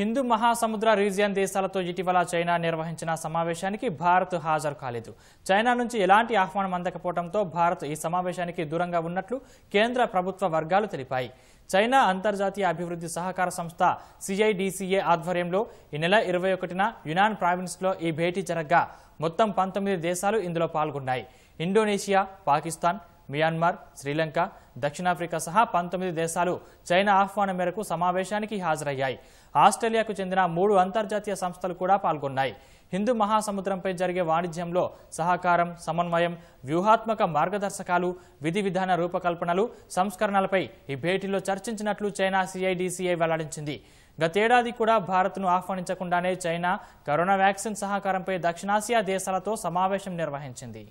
హిందూ మహాసముద్ర రీజియన్ దేశాలతో ఇటీవల చైనా నిర్వహించిన సమావేశానికి భారత్ హాజరు కాలేదు చైనా నుంచి ఎలాంటి ఆహ్వానం అందకపోవడంతో భారత్ ఈ సమావేశానికి దూరంగా ఉన్నట్లు కేంద్ర ప్రభుత్వ వర్గాలు తెలిపాయి చైనా అంతర్జాతీయ అభివృద్ధి సహకార సంస్థ సిఐడిసిఏ ఆధ్వర్యంలో ఈ నెల ఇరవై ఒకటిన యునాన్ ప్రావిన్స్లో ఈ భేటీ జరగ్గా మొత్తం పంతొమ్మిది దేశాలు ఇందులో పాల్గొన్నాయి ఇండోనేషియా పాకిస్తాన్ మియాన్మార్ శ్రీలంక దక్షిణాఫ్రికా సహా పంతొమ్మిది దేశాలు చైనా ఆహ్వానం మేరకు సమావేశానికి హాజరయ్యాయి ఆస్ట్రేలియాకు చెందిన మూడు అంతర్జాతీయ సంస్థలు కూడా పాల్గొన్నాయి హిందూ మహాసముద్రంపై జరిగే వాణిజ్యంలో సహకారం సమన్వయం వ్యూహాత్మక మార్గదర్శకాలు విధి విధాన రూపకల్పనలు సంస్కరణలపై ఈ భేటీలో చర్చించినట్లు చైనా సిఐడిసిఐ వెల్లడించింది గతేడాది కూడా భారత్ను ఆహ్వానించకుండానే చైనా కరోనా వ్యాక్సిన్ సహకారంపై దక్షిణాసియా దేశాలతో సమావేశం నిర్వహించింది